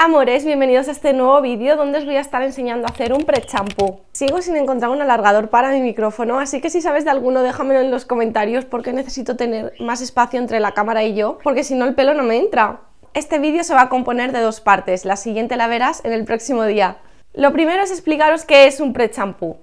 Amores, bienvenidos a este nuevo vídeo donde os voy a estar enseñando a hacer un pre-champú. Sigo sin encontrar un alargador para mi micrófono, así que si sabes de alguno déjamelo en los comentarios porque necesito tener más espacio entre la cámara y yo, porque si no el pelo no me entra. Este vídeo se va a componer de dos partes, la siguiente la verás en el próximo día. Lo primero es explicaros qué es un pre-champú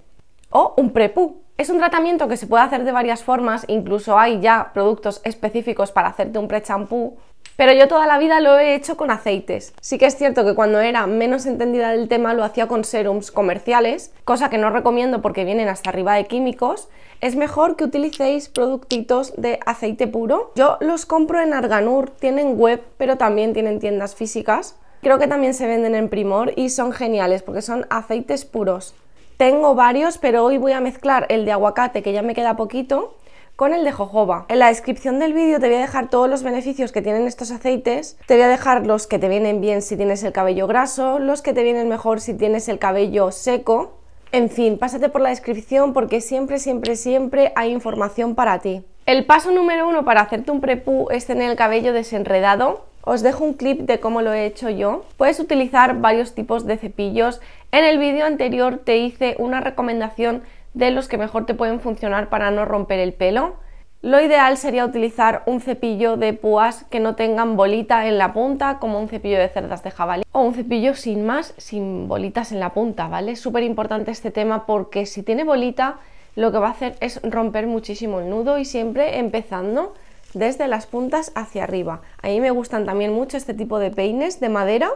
o un pre Es un tratamiento que se puede hacer de varias formas, incluso hay ya productos específicos para hacerte un pre-champú pero yo toda la vida lo he hecho con aceites. Sí que es cierto que cuando era menos entendida del tema lo hacía con serums comerciales, cosa que no recomiendo porque vienen hasta arriba de químicos. Es mejor que utilicéis productitos de aceite puro. Yo los compro en Arganur, tienen web, pero también tienen tiendas físicas. Creo que también se venden en Primor y son geniales porque son aceites puros. Tengo varios, pero hoy voy a mezclar el de aguacate, que ya me queda poquito, con el de jojoba. En la descripción del vídeo te voy a dejar todos los beneficios que tienen estos aceites. Te voy a dejar los que te vienen bien si tienes el cabello graso, los que te vienen mejor si tienes el cabello seco. En fin, pásate por la descripción porque siempre, siempre, siempre hay información para ti. El paso número uno para hacerte un prepú es tener el cabello desenredado. Os dejo un clip de cómo lo he hecho yo. Puedes utilizar varios tipos de cepillos. En el vídeo anterior te hice una recomendación de los que mejor te pueden funcionar para no romper el pelo. Lo ideal sería utilizar un cepillo de púas que no tengan bolita en la punta, como un cepillo de cerdas de jabalí, o un cepillo sin más, sin bolitas en la punta, ¿vale? Es súper importante este tema porque si tiene bolita, lo que va a hacer es romper muchísimo el nudo y siempre empezando desde las puntas hacia arriba. A mí me gustan también mucho este tipo de peines de madera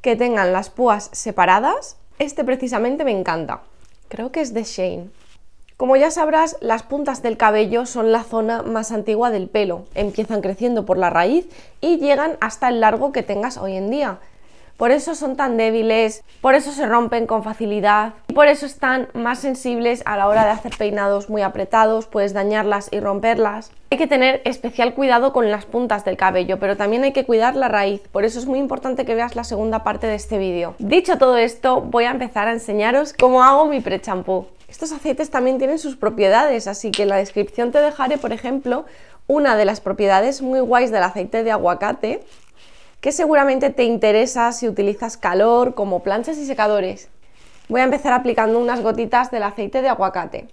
que tengan las púas separadas. Este precisamente me encanta creo que es de Shane. Como ya sabrás, las puntas del cabello son la zona más antigua del pelo. Empiezan creciendo por la raíz y llegan hasta el largo que tengas hoy en día por eso son tan débiles, por eso se rompen con facilidad y por eso están más sensibles a la hora de hacer peinados muy apretados, puedes dañarlas y romperlas. Hay que tener especial cuidado con las puntas del cabello, pero también hay que cuidar la raíz, por eso es muy importante que veas la segunda parte de este vídeo. Dicho todo esto, voy a empezar a enseñaros cómo hago mi pre pre-champú. Estos aceites también tienen sus propiedades, así que en la descripción te dejaré, por ejemplo, una de las propiedades muy guays del aceite de aguacate, que seguramente te interesa si utilizas calor como planchas y secadores. Voy a empezar aplicando unas gotitas del aceite de aguacate.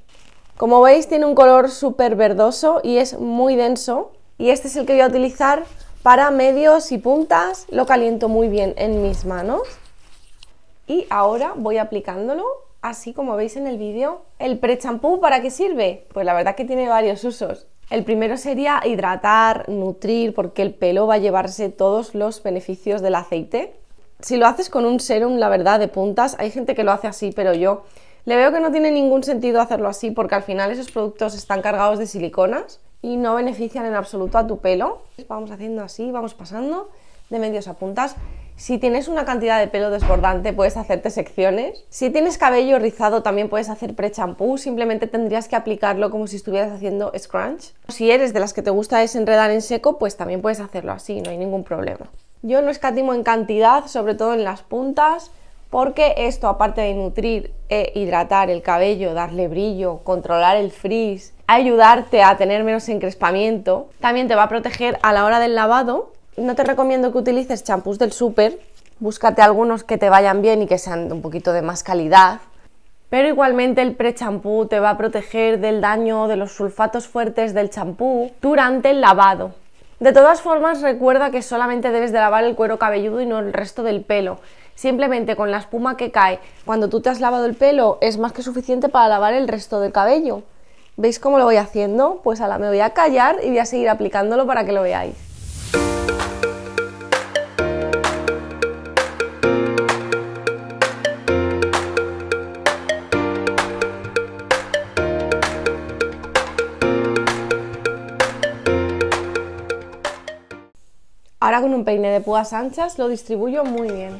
Como veis tiene un color súper verdoso y es muy denso y este es el que voy a utilizar para medios y puntas, lo caliento muy bien en mis manos y ahora voy aplicándolo así como veis en el vídeo. ¿El pre-champú para qué sirve? Pues la verdad que tiene varios usos. El primero sería hidratar, nutrir, porque el pelo va a llevarse todos los beneficios del aceite. Si lo haces con un serum, la verdad, de puntas, hay gente que lo hace así, pero yo le veo que no tiene ningún sentido hacerlo así porque al final esos productos están cargados de siliconas y no benefician en absoluto a tu pelo. Vamos haciendo así, vamos pasando de medios a puntas. Si tienes una cantidad de pelo desbordante, puedes hacerte secciones. Si tienes cabello rizado, también puedes hacer pre-champú. Simplemente tendrías que aplicarlo como si estuvieras haciendo scrunch. Si eres de las que te gusta desenredar en seco, pues también puedes hacerlo así, no hay ningún problema. Yo no escatimo en cantidad, sobre todo en las puntas, porque esto, aparte de nutrir e hidratar el cabello, darle brillo, controlar el frizz, ayudarte a tener menos encrespamiento, también te va a proteger a la hora del lavado no te recomiendo que utilices champús del súper, búscate algunos que te vayan bien y que sean un poquito de más calidad, pero igualmente el pre-champú te va a proteger del daño de los sulfatos fuertes del champú durante el lavado. De todas formas, recuerda que solamente debes de lavar el cuero cabelludo y no el resto del pelo. Simplemente con la espuma que cae cuando tú te has lavado el pelo es más que suficiente para lavar el resto del cabello. ¿Veis cómo lo voy haciendo? Pues ahora me voy a callar y voy a seguir aplicándolo para que lo veáis. Ahora con un peine de púas anchas lo distribuyo muy bien.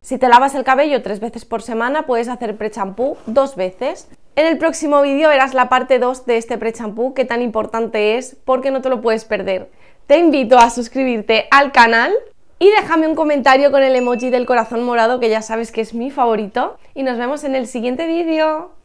Si te lavas el cabello tres veces por semana, puedes hacer pre-champú dos veces. En el próximo vídeo verás la parte 2 de este pre shampoo que tan importante es porque no te lo puedes perder. Te invito a suscribirte al canal y déjame un comentario con el emoji del corazón morado, que ya sabes que es mi favorito. Y nos vemos en el siguiente vídeo.